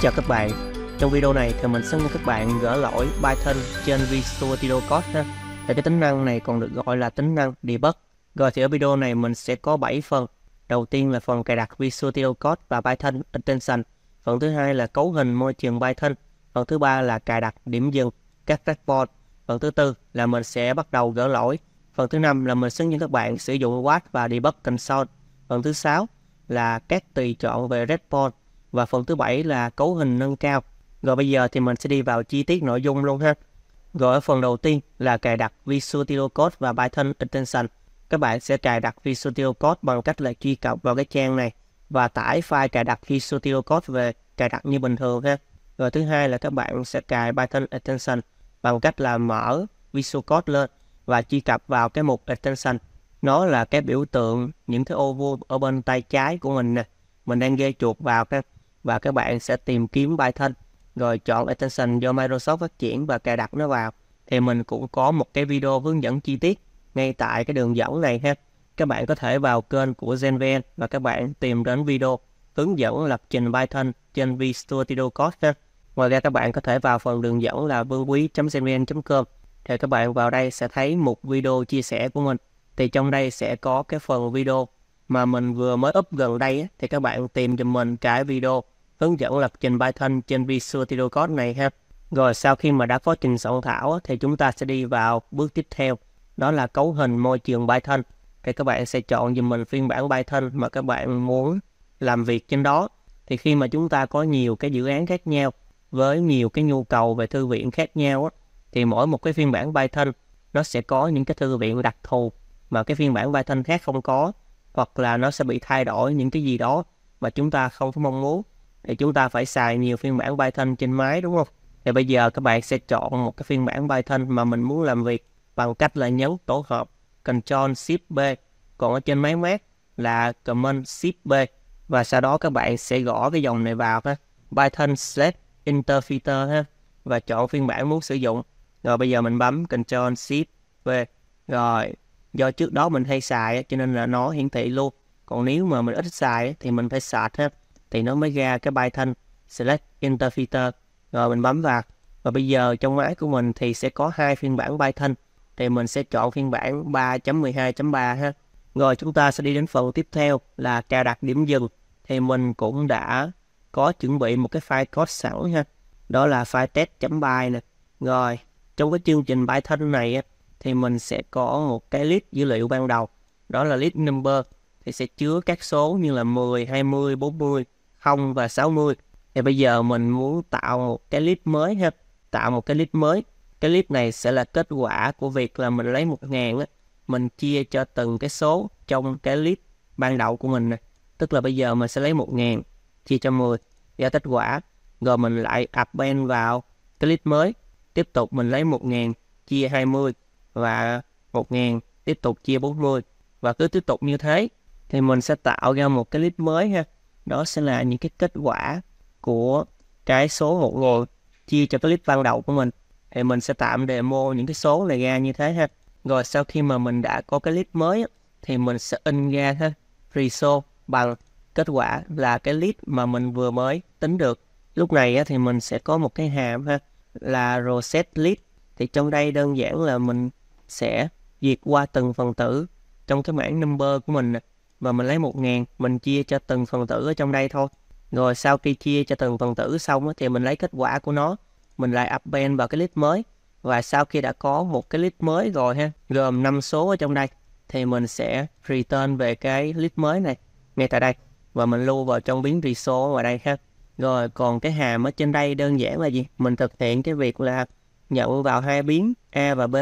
Chào các bạn, trong video này thì mình sẽ hướng các bạn gỡ lỗi Python trên Visual Studio Code ha. Thì cái tính năng này còn được gọi là tính năng debug. Rồi thì ở video này mình sẽ có 7 phần. Đầu tiên là phần cài đặt Visual Studio Code và Python extension. Phần thứ hai là cấu hình môi trường Python. Phần thứ ba là cài đặt điểm dừng các dashboard. Phần thứ tư là mình sẽ bắt đầu gỡ lỗi. Phần thứ năm là mình sẽ hướng các bạn sử dụng Watch và debug console. Phần thứ sáu là các tùy chọn về response và phần thứ bảy là cấu hình nâng cao. Rồi bây giờ thì mình sẽ đi vào chi tiết nội dung luôn ha. Rồi ở phần đầu tiên là cài đặt Visual Studio Code và Python Extension. Các bạn sẽ cài đặt Visual Studio Code bằng cách là truy cập vào cái trang này và tải file cài đặt Visual Studio Code về cài đặt như bình thường ha. Rồi thứ hai là các bạn sẽ cài Python Extension bằng cách là mở Visual Code lên và truy cập vào cái mục Extension. Nó là cái biểu tượng những cái ô vuông ở bên tay trái của mình nè. Mình đang ghê chuột vào ha và các bạn sẽ tìm kiếm Python rồi chọn extension do Microsoft phát triển và cài đặt nó vào thì mình cũng có một cái video hướng dẫn chi tiết ngay tại cái đường dẫn này ha các bạn có thể vào kênh của GenVN và các bạn tìm đến video hướng dẫn lập trình Python trên VStudio Code ha. Ngoài ra các bạn có thể vào phần đường dẫn là vương quý.genvn.com thì các bạn vào đây sẽ thấy một video chia sẻ của mình thì trong đây sẽ có cái phần video mà mình vừa mới up gần đây thì các bạn tìm cho mình cái video hướng dẫn lập trình Python trên Visual Studio Code này ha. Rồi sau khi mà đã có trình soạn thảo thì chúng ta sẽ đi vào bước tiếp theo đó là cấu hình môi trường Python. Thì các bạn sẽ chọn dùm mình phiên bản Python mà các bạn muốn làm việc trên đó. Thì khi mà chúng ta có nhiều cái dự án khác nhau với nhiều cái nhu cầu về thư viện khác nhau thì mỗi một cái phiên bản Python nó sẽ có những cái thư viện đặc thù mà cái phiên bản Python khác không có hoặc là nó sẽ bị thay đổi những cái gì đó mà chúng ta không có mong muốn thì chúng ta phải xài nhiều phiên bản Python trên máy đúng không? Thì bây giờ các bạn sẽ chọn một cái phiên bản Python mà mình muốn làm việc bằng cách là nhấn tổ hợp Ctrl Shift B. Còn ở trên máy Mac là Command Shift B và sau đó các bạn sẽ gõ cái dòng này vào ha. Python select interpreter ha và chọn phiên bản muốn sử dụng. Rồi bây giờ mình bấm Ctrl Shift B. Rồi, do trước đó mình hay xài cho nên là nó hiển thị luôn. Còn nếu mà mình ít xài thì mình phải sạch hết thì nó mới ra cái Python select enter rồi mình bấm vào và bây giờ trong máy của mình thì sẽ có hai phiên bản Python thì mình sẽ chọn phiên bản 3.12.3 ha rồi chúng ta sẽ đi đến phần tiếp theo là cài đặt điểm dừng thì mình cũng đã có chuẩn bị một cái file code sẵn ha đó là file test.py nè rồi trong cái chương trình Python này thì mình sẽ có một cái list dữ liệu ban đầu đó là list number thì sẽ chứa các số như là 10, 20, 40 0 và 60 thì bây giờ mình muốn tạo một cái clip mới ha tạo một cái clip mới cái clip này sẽ là kết quả của việc là mình lấy 1.000 á mình chia cho từng cái số trong cái clip ban đầu của mình này. tức là bây giờ mình sẽ lấy 1.000 chia cho 10 ra kết quả rồi mình lại append vào cái clip mới tiếp tục mình lấy 1.000 chia 20 và 1.000 tiếp tục chia 40 và cứ tiếp tục như thế thì mình sẽ tạo ra một cái clip mới ha đó sẽ là những cái kết quả của cái số một rồi chia cho cái clip ban đầu của mình thì mình sẽ tạm demo những cái số này ra như thế ha rồi sau khi mà mình đã có cái clip mới thì mình sẽ in ra ha result bằng kết quả là cái clip mà mình vừa mới tính được lúc này thì mình sẽ có một cái hàm ha là reset clip thì trong đây đơn giản là mình sẽ duyệt qua từng phần tử trong cái mảng number của mình và mình lấy 1.000 mình chia cho từng phần tử ở trong đây thôi. Rồi sau khi chia cho từng phần tử xong thì mình lấy kết quả của nó, mình lại append vào cái list mới. Và sau khi đã có một cái list mới rồi ha, gồm 5 số ở trong đây thì mình sẽ return về cái list mới này ngay tại đây và mình lưu vào trong biến trị số ở đây ha. Rồi còn cái hàm ở trên đây đơn giản là gì? Mình thực hiện cái việc là nhận vào hai biến A và B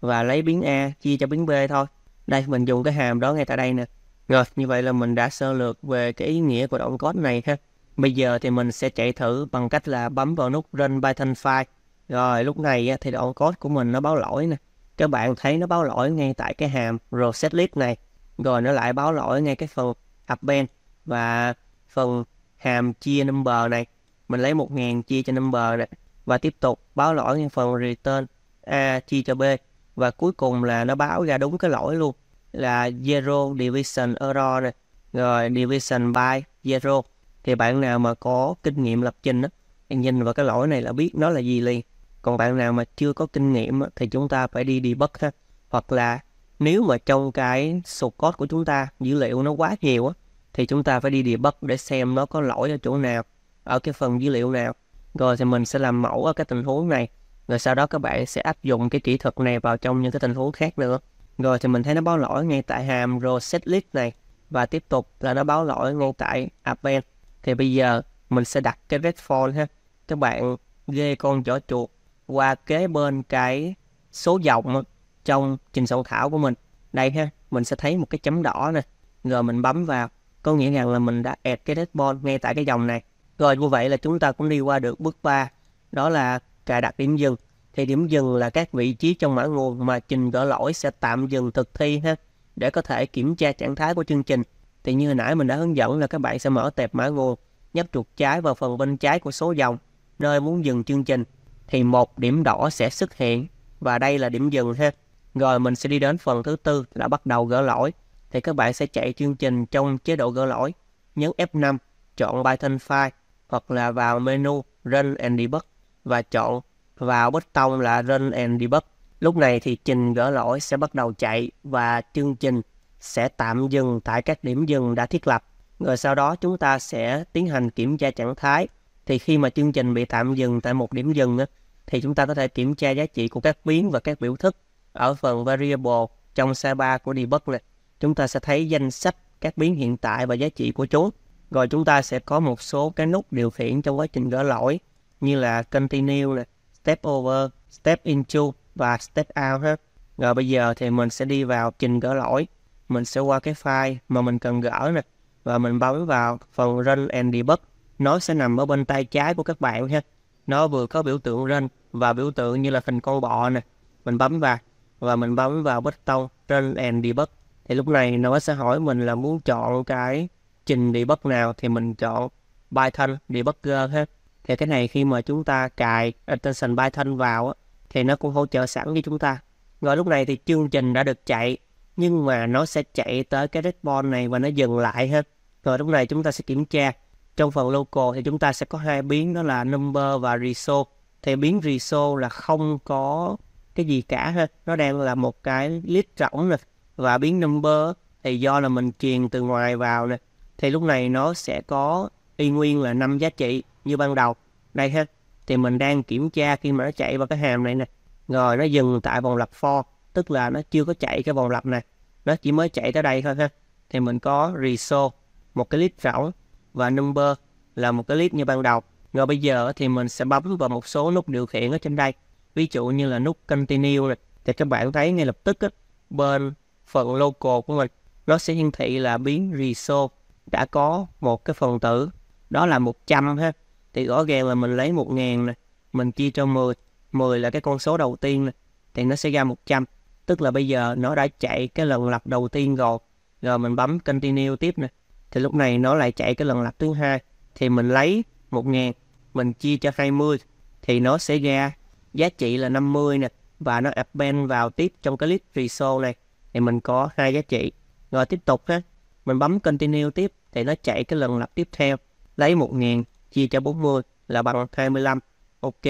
và lấy biến A chia cho biến B thôi. Đây mình dùng cái hàm đó ngay tại đây nè. Rồi, như vậy là mình đã sơ lược về cái ý nghĩa của động code này ha. Bây giờ thì mình sẽ chạy thử bằng cách là bấm vào nút Run Python File. Rồi, lúc này thì động code của mình nó báo lỗi nè. Các bạn thấy nó báo lỗi ngay tại cái hàm reset list này. Rồi nó lại báo lỗi ngay cái phần append và phần hàm chia number này. Mình lấy 1000 chia cho number này. Và tiếp tục báo lỗi ngay phần return A chia cho B. Và cuối cùng là nó báo ra đúng cái lỗi luôn là zero division error này rồi division by zero thì bạn nào mà có kinh nghiệm lập trình á nhìn vào cái lỗi này là biết nó là gì liền còn bạn nào mà chưa có kinh nghiệm thì chúng ta phải đi debug ha hoặc là nếu mà trong cái source code của chúng ta dữ liệu nó quá nhiều á thì chúng ta phải đi debug để xem nó có lỗi ở chỗ nào ở cái phần dữ liệu nào rồi thì mình sẽ làm mẫu ở cái tình huống này rồi sau đó các bạn sẽ áp dụng cái kỹ thuật này vào trong những cái tình huống khác nữa rồi thì mình thấy nó báo lỗi ngay tại hàm row resetList này và tiếp tục là nó báo lỗi ngay tại append. Thì bây giờ mình sẽ đặt cái RESTful ha. Các bạn ghê con chó chuột qua kế bên cái số dòng trong trình soạn thảo của mình. Đây ha, mình sẽ thấy một cái chấm đỏ nè. Rồi mình bấm vào, có nghĩa rằng là mình đã add cái RESTful ngay tại cái dòng này. Rồi như vậy là chúng ta cũng đi qua được bước 3, đó là cài đặt điểm dừng thì điểm dừng là các vị trí trong mã nguồn mà trình gỡ lỗi sẽ tạm dừng thực thi ha để có thể kiểm tra trạng thái của chương trình. Thì như hồi nãy mình đã hướng dẫn là các bạn sẽ mở tệp mã nguồn, nhấp chuột trái vào phần bên trái của số dòng nơi muốn dừng chương trình thì một điểm đỏ sẽ xuất hiện và đây là điểm dừng ha. Rồi mình sẽ đi đến phần thứ tư là bắt đầu gỡ lỗi. Thì các bạn sẽ chạy chương trình trong chế độ gỡ lỗi, nhấn F5, chọn Python file hoặc là vào menu Run and Debug và chọn vào button là Run and Debug. Lúc này thì trình gỡ lỗi sẽ bắt đầu chạy và chương trình sẽ tạm dừng tại các điểm dừng đã thiết lập. Rồi sau đó chúng ta sẽ tiến hành kiểm tra trạng thái. Thì khi mà chương trình bị tạm dừng tại một điểm dừng á, thì chúng ta có thể kiểm tra giá trị của các biến và các biểu thức ở phần variable trong sa 3 của debug này. Chúng ta sẽ thấy danh sách các biến hiện tại và giá trị của chúng. Rồi chúng ta sẽ có một số cái nút điều khiển trong quá trình gỡ lỗi như là continue này, step over, step into và step out hết. Rồi bây giờ thì mình sẽ đi vào trình gỡ lỗi. Mình sẽ qua cái file mà mình cần gỡ nè và mình bấm vào phần run and debug. Nó sẽ nằm ở bên tay trái của các bạn ha. Nó vừa có biểu tượng run và biểu tượng như là hình con bọ nè. Mình bấm vào và mình bấm vào button run and debug. Thì lúc này nó sẽ hỏi mình là muốn chọn cái trình debug nào thì mình chọn Python debugger ha thì cái này khi mà chúng ta cài extension Python vào thì nó cũng hỗ trợ sẵn với chúng ta rồi lúc này thì chương trình đã được chạy nhưng mà nó sẽ chạy tới cái response này và nó dừng lại hết rồi lúc này chúng ta sẽ kiểm tra trong phần local thì chúng ta sẽ có hai biến đó là number và result thì biến result là không có cái gì cả hết nó đang là một cái list rỗng nè và biến number thì do là mình truyền từ ngoài vào nè thì lúc này nó sẽ có y nguyên là năm giá trị như ban đầu đây ha thì mình đang kiểm tra khi mà nó chạy vào cái hàm này nè rồi nó dừng tại vòng lặp for tức là nó chưa có chạy cái vòng lặp này nó chỉ mới chạy tới đây thôi ha thì mình có result một cái list rỗng và number là một cái list như ban đầu rồi bây giờ thì mình sẽ bấm vào một số nút điều khiển ở trên đây ví dụ như là nút continue này thì các bạn thấy ngay lập tức á, bên phần local của mình nó sẽ hiển thị là biến result đã có một cái phần tử đó là 100 ha thì rõ ràng là mình lấy 1 ngàn này, mình chia cho 10, 10 là cái con số đầu tiên này, thì nó sẽ ra 100. Tức là bây giờ nó đã chạy cái lần lặp đầu tiên rồi, rồi mình bấm continue tiếp nè. Thì lúc này nó lại chạy cái lần lặp thứ hai thì mình lấy 1 ngàn, mình chia cho 20 thì nó sẽ ra giá trị là 50 nè và nó append vào tiếp trong cái list result này thì mình có hai giá trị. Rồi tiếp tục ha, mình bấm continue tiếp thì nó chạy cái lần lặp tiếp theo lấy 1 ngàn chia cho 40 là bằng 25. Ok,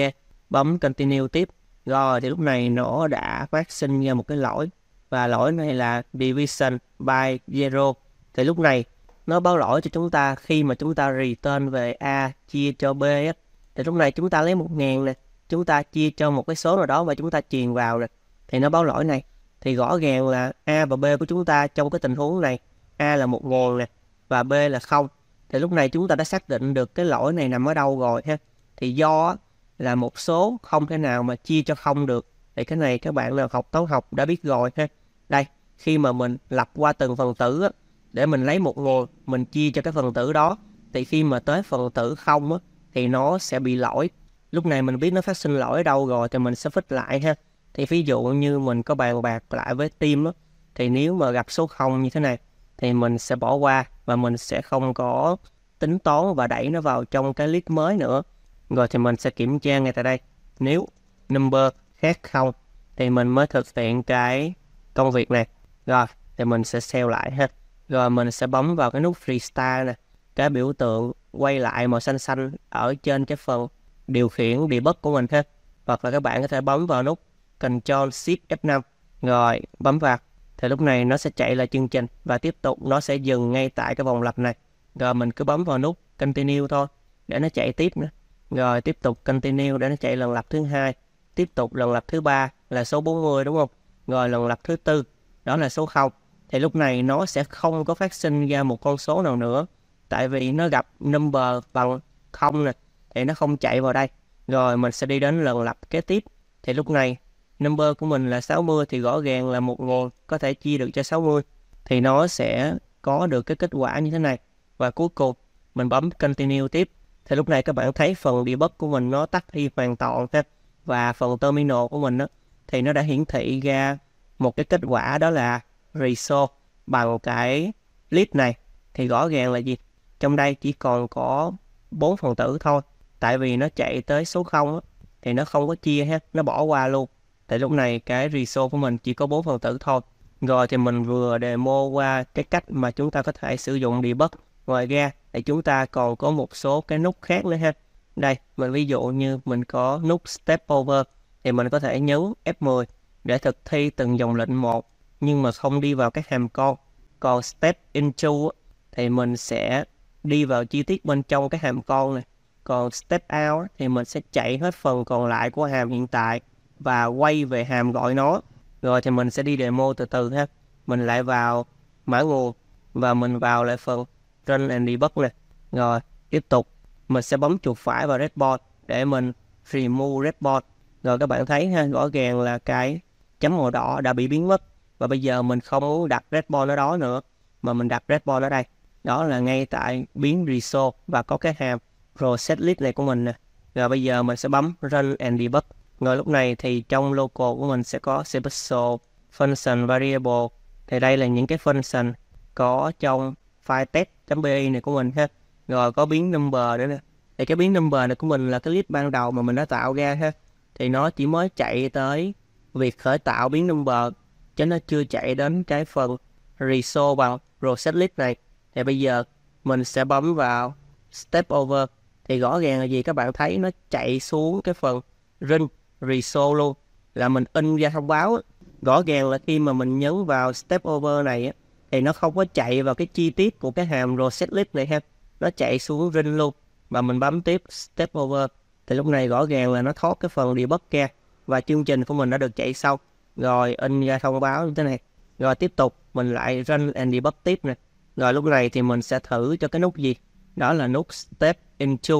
bấm continue tiếp. Rồi thì lúc này nó đã phát sinh ra một cái lỗi và lỗi này là division by zero. Thì lúc này nó báo lỗi cho chúng ta khi mà chúng ta return về A chia cho B ấy. Thì lúc này chúng ta lấy 1000 000 nè, chúng ta chia cho một cái số nào đó và chúng ta truyền vào nè. Thì nó báo lỗi này. Thì rõ ràng là A và B của chúng ta trong cái tình huống này, A là 1000 000 nè và B là 0 thì lúc này chúng ta đã xác định được cái lỗi này nằm ở đâu rồi ha thì do là một số không thể nào mà chia cho không được thì cái này các bạn nào học toán học đã biết rồi ha đây khi mà mình lập qua từng phần tử á, để mình lấy một nguồn mình chia cho cái phần tử đó thì khi mà tới phần tử không á, thì nó sẽ bị lỗi lúc này mình biết nó phát sinh lỗi ở đâu rồi thì mình sẽ phích lại ha thì ví dụ như mình có bàn bạc lại với team á, thì nếu mà gặp số không như thế này thì mình sẽ bỏ qua và mình sẽ không có tính toán và đẩy nó vào trong cái list mới nữa rồi thì mình sẽ kiểm tra ngay tại đây nếu number khác không thì mình mới thực hiện cái công việc này rồi thì mình sẽ sale lại hết rồi mình sẽ bấm vào cái nút freestyle nè cái biểu tượng quay lại màu xanh xanh ở trên cái phần điều khiển debug của mình hết hoặc là các bạn có thể bấm vào nút Ctrl Shift F5 rồi bấm vào thì lúc này nó sẽ chạy lại chương trình và tiếp tục nó sẽ dừng ngay tại cái vòng lặp này rồi mình cứ bấm vào nút continue thôi để nó chạy tiếp nữa rồi tiếp tục continue để nó chạy lần lặp thứ hai tiếp tục lần lặp thứ ba là số 40 đúng không rồi lần lặp thứ tư đó là số 0 thì lúc này nó sẽ không có phát sinh ra một con số nào nữa tại vì nó gặp number bằng 0 này, thì nó không chạy vào đây rồi mình sẽ đi đến lần lặp kế tiếp thì lúc này number của mình là 60 thì rõ ràng là một nguồn có thể chia được cho 60 thì nó sẽ có được cái kết quả như thế này và cuối cùng mình bấm continue tiếp thì lúc này các bạn thấy phần debug của mình nó tắt đi hoàn toàn ha và phần terminal của mình đó, thì nó đã hiển thị ra một cái kết quả đó là result bằng cái list này thì rõ ràng là gì trong đây chỉ còn có bốn phần tử thôi tại vì nó chạy tới số 0 á, thì nó không có chia ha nó bỏ qua luôn Tại lúc này cái resource của mình chỉ có bốn phần tử thôi. Rồi thì mình vừa demo qua cái cách mà chúng ta có thể sử dụng debug. Ngoài ra thì chúng ta còn có một số cái nút khác nữa ha. Đây, mình ví dụ như mình có nút step over thì mình có thể nhấn F10 để thực thi từng dòng lệnh một nhưng mà không đi vào các hàm con. Còn step into thì mình sẽ đi vào chi tiết bên trong cái hàm con này. Còn step out thì mình sẽ chạy hết phần còn lại của hàm hiện tại và quay về hàm gọi nó rồi thì mình sẽ đi demo từ từ ha mình lại vào mã nguồn và mình vào lại phần trên and debug này rồi tiếp tục mình sẽ bấm chuột phải vào redboard để mình remove redboard rồi các bạn thấy ha rõ ràng là cái chấm màu đỏ đã bị biến mất và bây giờ mình không muốn đặt redboard ở đó nữa mà mình đặt redboard ở đây đó là ngay tại biến resource và có cái hàm process list này của mình nè rồi bây giờ mình sẽ bấm run and debug rồi lúc này thì trong local của mình sẽ có special function variable. Thì đây là những cái function có trong file test.py này của mình ha. Rồi có biến number nữa nè. Thì cái biến number này của mình là cái list ban đầu mà mình đã tạo ra ha. Thì nó chỉ mới chạy tới việc khởi tạo biến number chứ nó chưa chạy đến cái phần resolve bằng process list này. Thì bây giờ mình sẽ bấm vào step over thì rõ ràng là gì các bạn thấy nó chạy xuống cái phần run reshow luôn là mình in ra thông báo rõ ràng là khi mà mình nhấn vào step over này thì nó không có chạy vào cái chi tiết của cái hàm reset list này ha nó chạy xuống ring luôn và mình bấm tiếp step over thì lúc này rõ ràng là nó thoát cái phần debug ra và chương trình của mình đã được chạy xong rồi in ra thông báo như thế này rồi tiếp tục mình lại run and debug tiếp nè rồi lúc này thì mình sẽ thử cho cái nút gì đó là nút step into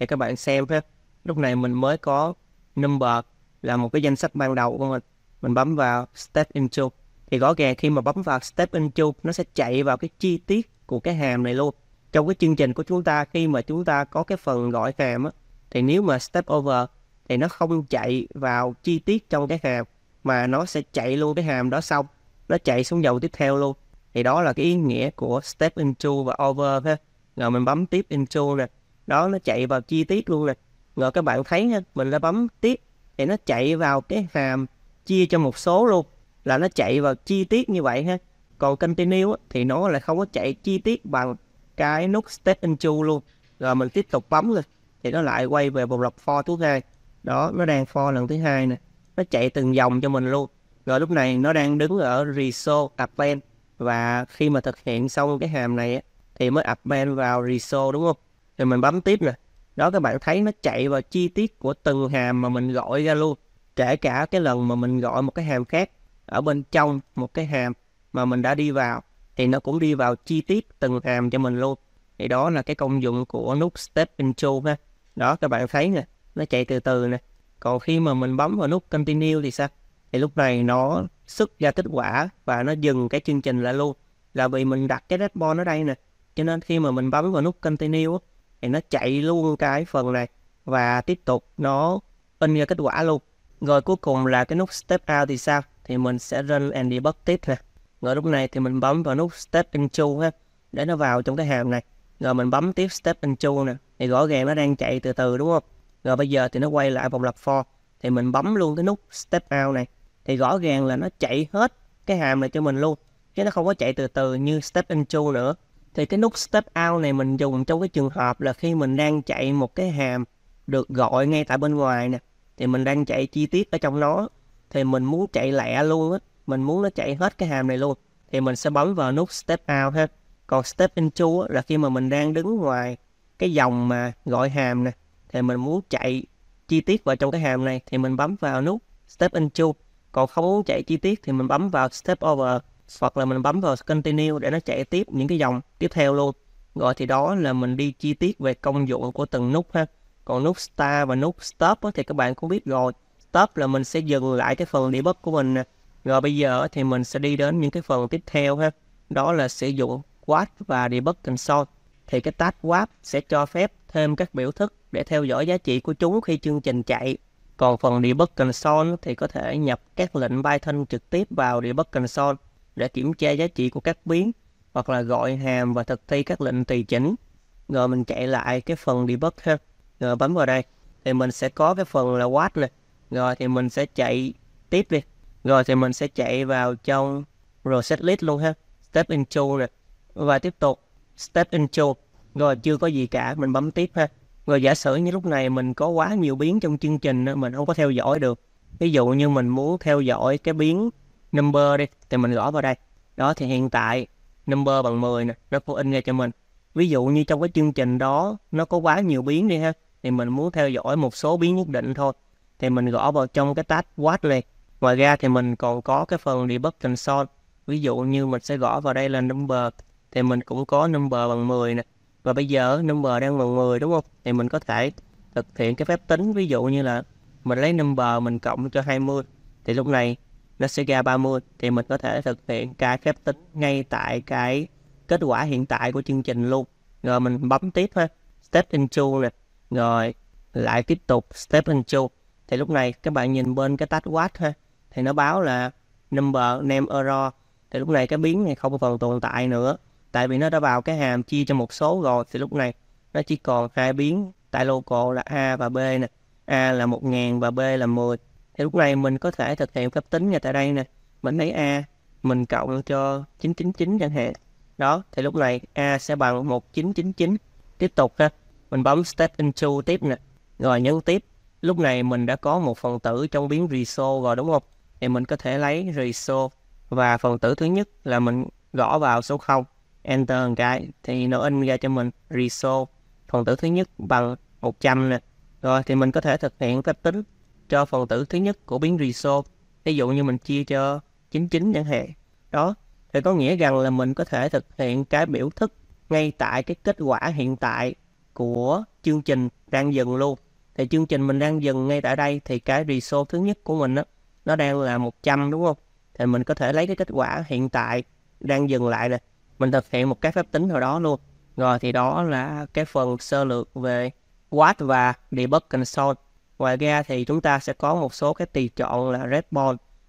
thì các bạn xem ha lúc này mình mới có number là một cái danh sách ban đầu của mình mình bấm vào step into thì rõ ràng khi mà bấm vào step into nó sẽ chạy vào cái chi tiết của cái hàm này luôn trong cái chương trình của chúng ta khi mà chúng ta có cái phần gọi hàm á thì nếu mà step over thì nó không chạy vào chi tiết trong cái hàm mà nó sẽ chạy luôn cái hàm đó xong nó chạy xuống dầu tiếp theo luôn thì đó là cái ý nghĩa của step into và over ha rồi mình bấm tiếp into nè đó nó chạy vào chi tiết luôn nè rồi các bạn thấy ha, mình đã bấm tiếp thì nó chạy vào cái hàm chia cho một số luôn là nó chạy vào chi tiết như vậy ha còn continue thì nó lại không có chạy chi tiết bằng cái nút step into luôn rồi mình tiếp tục bấm rồi, thì nó lại quay về bộ lọc for thứ hai đó nó đang for lần thứ hai nè nó chạy từng dòng cho mình luôn rồi lúc này nó đang đứng ở reso append và khi mà thực hiện xong cái hàm này thì mới append vào reso đúng không thì mình bấm tiếp nè đó các bạn thấy nó chạy vào chi tiết của từng hàm mà mình gọi ra luôn kể cả cái lần mà mình gọi một cái hàm khác ở bên trong một cái hàm mà mình đã đi vào thì nó cũng đi vào chi tiết từng hàm cho mình luôn thì đó là cái công dụng của nút step into ha đó các bạn thấy nè nó chạy từ từ nè còn khi mà mình bấm vào nút continue thì sao thì lúc này nó xuất ra kết quả và nó dừng cái chương trình lại luôn là vì mình đặt cái dashboard ở đây nè cho nên khi mà mình bấm vào nút continue thì nó chạy luôn cái phần này và tiếp tục nó in ra kết quả luôn rồi cuối cùng là cái nút step out thì sao thì mình sẽ run and debug tiếp nè rồi lúc này thì mình bấm vào nút step into ha để nó vào trong cái hàm này rồi mình bấm tiếp step into nè thì rõ ràng nó đang chạy từ từ đúng không rồi bây giờ thì nó quay lại vòng lập for thì mình bấm luôn cái nút step out này thì rõ ràng là nó chạy hết cái hàm này cho mình luôn chứ nó không có chạy từ từ như step into nữa thì cái nút step out này mình dùng trong cái trường hợp là khi mình đang chạy một cái hàm được gọi ngay tại bên ngoài nè thì mình đang chạy chi tiết ở trong nó thì mình muốn chạy lẹ luôn á mình muốn nó chạy hết cái hàm này luôn thì mình sẽ bấm vào nút step out ha còn step into là khi mà mình đang đứng ngoài cái dòng mà gọi hàm nè thì mình muốn chạy chi tiết vào trong cái hàm này thì mình bấm vào nút step into còn không muốn chạy chi tiết thì mình bấm vào step over hoặc là mình bấm vào continue để nó chạy tiếp những cái dòng tiếp theo luôn rồi thì đó là mình đi chi tiết về công dụng của từng nút ha còn nút start và nút stop thì các bạn cũng biết rồi stop là mình sẽ dừng lại cái phần debug của mình nè rồi bây giờ thì mình sẽ đi đến những cái phần tiếp theo ha đó là sử dụng quad và debug console thì cái tag quad sẽ cho phép thêm các biểu thức để theo dõi giá trị của chúng khi chương trình chạy còn phần debug console thì có thể nhập các lệnh Python trực tiếp vào debug console để kiểm tra giá trị của các biến hoặc là gọi hàm và thực thi các lệnh tùy chỉnh. Rồi mình chạy lại cái phần debug ha. Rồi bấm vào đây thì mình sẽ có cái phần là watch này. Rồi thì mình sẽ chạy tiếp đi. Rồi thì mình sẽ chạy vào trong reset list luôn ha. Step into này. Và tiếp tục step into. Rồi chưa có gì cả, mình bấm tiếp ha. Rồi giả sử như lúc này mình có quá nhiều biến trong chương trình mình không có theo dõi được. Ví dụ như mình muốn theo dõi cái biến number đi thì mình gõ vào đây đó thì hiện tại number bằng 10 nè nó có in ra cho mình ví dụ như trong cái chương trình đó nó có quá nhiều biến đi ha thì mình muốn theo dõi một số biến nhất định thôi thì mình gõ vào trong cái tag what này ngoài ra thì mình còn có cái phần debug console ví dụ như mình sẽ gõ vào đây là number thì mình cũng có number bằng 10 nè và bây giờ number đang bằng 10 đúng không thì mình có thể thực hiện cái phép tính ví dụ như là mình lấy number mình cộng cho 20 thì lúc này Vesica 30 thì mình có thể thực hiện cái phép tính ngay tại cái kết quả hiện tại của chương trình luôn. Rồi mình bấm tiếp ha. Step into này. Rồi lại tiếp tục step into. Thì lúc này các bạn nhìn bên cái tách watch ha. Thì nó báo là number name error. Thì lúc này cái biến này không còn tồn tại nữa. Tại vì nó đã vào cái hàm chia cho một số rồi. Thì lúc này nó chỉ còn hai biến tại local là A và B nè. A là 1000 và B là 10 thì lúc này mình có thể thực hiện phép tính ngay tại đây nè mình lấy a mình cộng cho 999 chẳng hạn đó thì lúc này a sẽ bằng 1999 tiếp tục ha mình bấm step into tiếp nè rồi nhấn tiếp lúc này mình đã có một phần tử trong biến ratio rồi đúng không thì mình có thể lấy ratio và phần tử thứ nhất là mình gõ vào số 0 enter một cái thì nó in ra cho mình ratio phần tử thứ nhất bằng 100 nè rồi thì mình có thể thực hiện phép tính cho phần tử thứ nhất của biến resolve ví dụ như mình chia cho 99 chẳng hạn đó thì có nghĩa rằng là mình có thể thực hiện cái biểu thức ngay tại cái kết quả hiện tại của chương trình đang dừng luôn thì chương trình mình đang dừng ngay tại đây thì cái resolve thứ nhất của mình đó, nó đang là 100 đúng không thì mình có thể lấy cái kết quả hiện tại đang dừng lại nè mình thực hiện một cái phép tính nào đó luôn rồi thì đó là cái phần sơ lược về what và debug console Ngoài ra thì chúng ta sẽ có một số cái tùy chọn là red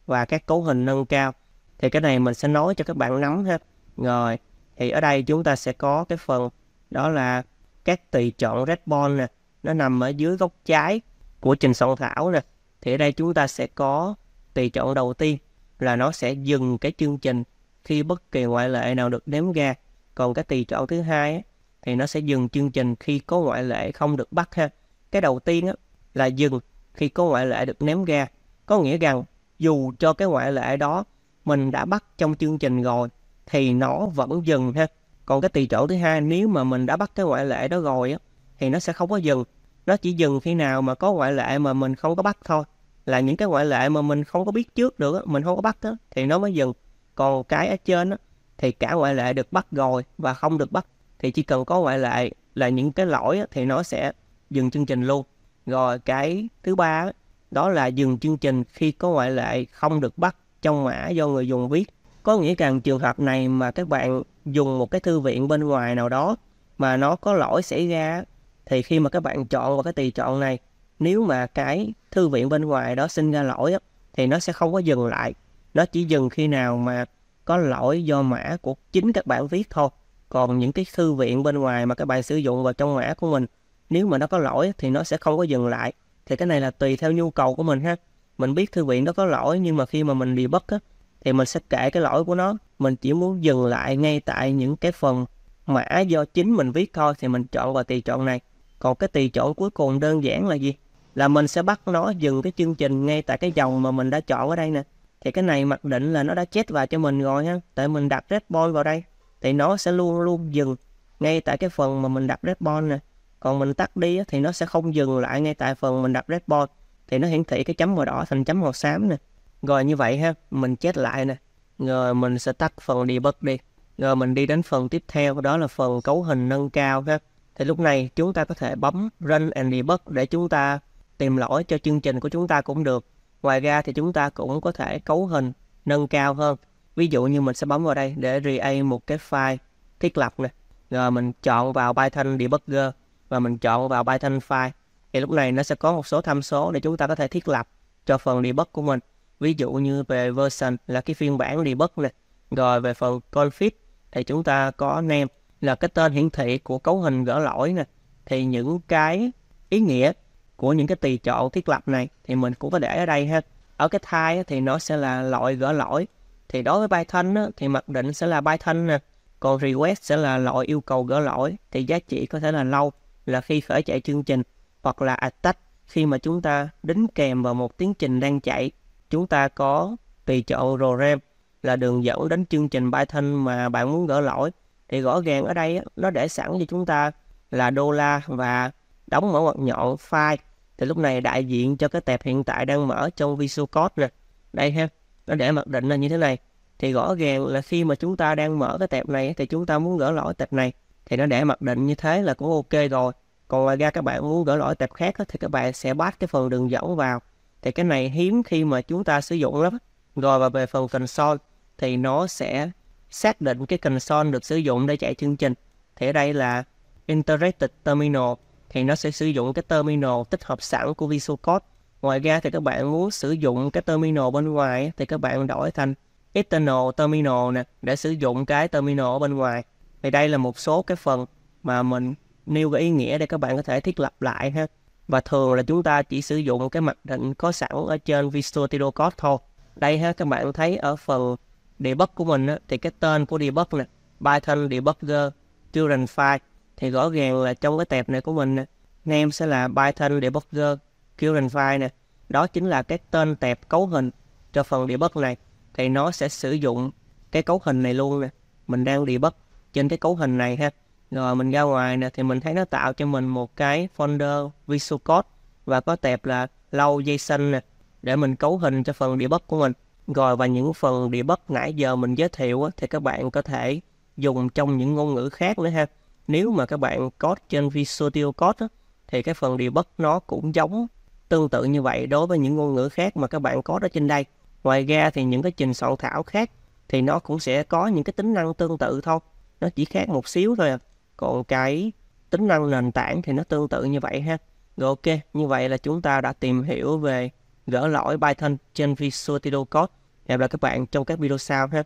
và các cấu hình nâng cao. Thì cái này mình sẽ nói cho các bạn nắm ha Rồi, thì ở đây chúng ta sẽ có cái phần đó là các tùy chọn red nè. Nó nằm ở dưới góc trái của trình soạn thảo nè. Thì ở đây chúng ta sẽ có tùy chọn đầu tiên là nó sẽ dừng cái chương trình khi bất kỳ ngoại lệ nào được đếm ra. Còn cái tùy chọn thứ hai thì nó sẽ dừng chương trình khi có ngoại lệ không được bắt ha. Cái đầu tiên á, là dừng khi có ngoại lệ được ném ra. Có nghĩa rằng dù cho cái ngoại lệ đó mình đã bắt trong chương trình rồi thì nó vẫn dừng ha. Còn cái tùy chỗ thứ hai nếu mà mình đã bắt cái ngoại lệ đó rồi á thì nó sẽ không có dừng. Nó chỉ dừng khi nào mà có ngoại lệ mà mình không có bắt thôi. Là những cái ngoại lệ mà mình không có biết trước được mình không có bắt á thì nó mới dừng. Còn cái ở trên á thì cả ngoại lệ được bắt rồi và không được bắt thì chỉ cần có ngoại lệ là những cái lỗi thì nó sẽ dừng chương trình luôn rồi cái thứ ba đó là dừng chương trình khi có ngoại lệ không được bắt trong mã do người dùng viết. Có nghĩa rằng trường hợp này mà các bạn dùng một cái thư viện bên ngoài nào đó mà nó có lỗi xảy ra thì khi mà các bạn chọn vào cái tùy chọn này nếu mà cái thư viện bên ngoài đó sinh ra lỗi á, thì nó sẽ không có dừng lại nó chỉ dừng khi nào mà có lỗi do mã của chính các bạn viết thôi còn những cái thư viện bên ngoài mà các bạn sử dụng vào trong mã của mình nếu mà nó có lỗi thì nó sẽ không có dừng lại thì cái này là tùy theo nhu cầu của mình ha mình biết thư viện nó có lỗi nhưng mà khi mà mình bị bất á thì mình sẽ kể cái lỗi của nó mình chỉ muốn dừng lại ngay tại những cái phần mã do chính mình viết thôi thì mình chọn vào tùy chọn này còn cái tùy chọn cuối cùng đơn giản là gì là mình sẽ bắt nó dừng cái chương trình ngay tại cái dòng mà mình đã chọn ở đây nè thì cái này mặc định là nó đã chết vào cho mình rồi ha tại mình đặt red ball vào đây thì nó sẽ luôn luôn dừng ngay tại cái phần mà mình đặt red ball nè còn mình tắt đi thì nó sẽ không dừng lại ngay tại phần mình đặt redbone thì nó hiển thị cái chấm màu đỏ thành chấm màu xám nè rồi như vậy ha mình chết lại nè rồi mình sẽ tắt phần debug đi rồi mình đi đến phần tiếp theo đó là phần cấu hình nâng cao ha thì lúc này chúng ta có thể bấm run and debug để chúng ta tìm lỗi cho chương trình của chúng ta cũng được ngoài ra thì chúng ta cũng có thể cấu hình nâng cao hơn ví dụ như mình sẽ bấm vào đây để create một cái file thiết lập nè rồi mình chọn vào Python debugger và mình chọn vào Python file thì lúc này nó sẽ có một số tham số để chúng ta có thể thiết lập cho phần debug của mình ví dụ như về version là cái phiên bản debug này rồi về phần config thì chúng ta có name là cái tên hiển thị của cấu hình gỡ lỗi nè thì những cái ý nghĩa của những cái tùy chọn thiết lập này thì mình cũng có để ở đây ha ở cái thai thì nó sẽ là loại gỡ lỗi thì đối với Python á, thì mặc định sẽ là Python nè còn request sẽ là loại yêu cầu gỡ lỗi thì giá trị có thể là lâu là khi khởi chạy chương trình hoặc là attach khi mà chúng ta đính kèm vào một tiến trình đang chạy chúng ta có tùy chọn RORAM là đường dẫn đến chương trình Python mà bạn muốn gỡ lỗi thì rõ ràng ở đây nó để sẵn cho chúng ta là đô la và đóng mở ngoặc nhọn file thì lúc này đại diện cho cái tệp hiện tại đang mở trong Visual Code nè đây ha nó để mặc định là như thế này thì rõ ràng là khi mà chúng ta đang mở cái tệp này thì chúng ta muốn gỡ lỗi tệp này thì nó để mặc định như thế là cũng ok rồi còn ngoài ra các bạn muốn gỡ lỗi tập khác thì các bạn sẽ bắt cái phần đường dẫn vào thì cái này hiếm khi mà chúng ta sử dụng lắm rồi và về phần console thì nó sẽ xác định cái console được sử dụng để chạy chương trình thì ở đây là Interactive Terminal thì nó sẽ sử dụng cái terminal tích hợp sẵn của Visual Code ngoài ra thì các bạn muốn sử dụng cái terminal bên ngoài thì các bạn đổi thành external terminal nè để sử dụng cái terminal ở bên ngoài thì đây là một số cái phần mà mình nêu cái ý nghĩa để các bạn có thể thiết lập lại ha và thường là chúng ta chỉ sử dụng cái mặc định có sẵn ở trên Visual Studio Code thôi đây ha các bạn thấy ở phần debug của mình á, thì cái tên của debug nè Python debugger children file thì rõ ràng là trong cái tệp này của mình nè name sẽ là Python debugger children file nè đó chính là cái tên tệp cấu hình cho phần debug này thì nó sẽ sử dụng cái cấu hình này luôn nè mình đang debug trên cái cấu hình này ha rồi mình ra ngoài nè thì mình thấy nó tạo cho mình một cái folder visual code và có tệp là low json nè để mình cấu hình cho phần địa bất của mình rồi và những phần địa bất nãy giờ mình giới thiệu thì các bạn có thể dùng trong những ngôn ngữ khác nữa ha nếu mà các bạn code trên Visual Studio Code thì cái phần địa bất nó cũng giống tương tự như vậy đối với những ngôn ngữ khác mà các bạn code ở trên đây ngoài ra thì những cái trình soạn thảo khác thì nó cũng sẽ có những cái tính năng tương tự thôi nó chỉ khác một xíu thôi à còn cái tính năng nền tảng thì nó tương tự như vậy ha rồi ok như vậy là chúng ta đã tìm hiểu về gỡ lỗi Python trên Visual Studio Code hẹn gặp lại các bạn trong các video sau ha